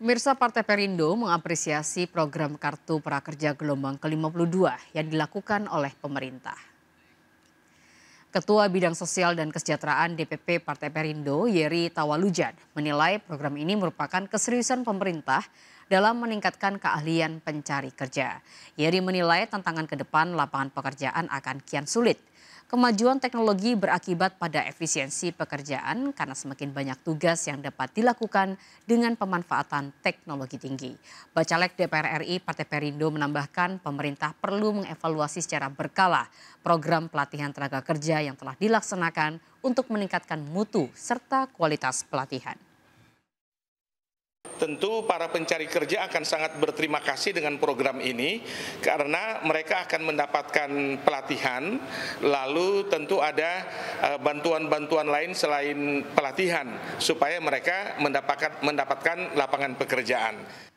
Pemirsa Partai Perindo mengapresiasi program Kartu Prakerja Gelombang ke-52 yang dilakukan oleh pemerintah. Ketua Bidang Sosial dan Kesejahteraan DPP Partai Perindo, Yeri Tawalujan, menilai program ini merupakan keseriusan pemerintah dalam meningkatkan keahlian pencari kerja. Yeri menilai tantangan ke depan lapangan pekerjaan akan kian sulit. Kemajuan teknologi berakibat pada efisiensi pekerjaan karena semakin banyak tugas yang dapat dilakukan dengan pemanfaatan teknologi tinggi. Bacalek DPR RI Partai Perindo menambahkan pemerintah perlu mengevaluasi secara berkala program pelatihan tenaga kerja yang telah dilaksanakan untuk meningkatkan mutu serta kualitas pelatihan. Tentu para pencari kerja akan sangat berterima kasih dengan program ini karena mereka akan mendapatkan pelatihan lalu tentu ada eh, bantuan-bantuan lain selain pelatihan supaya mereka mendapatkan mendapatkan lapangan pekerjaan.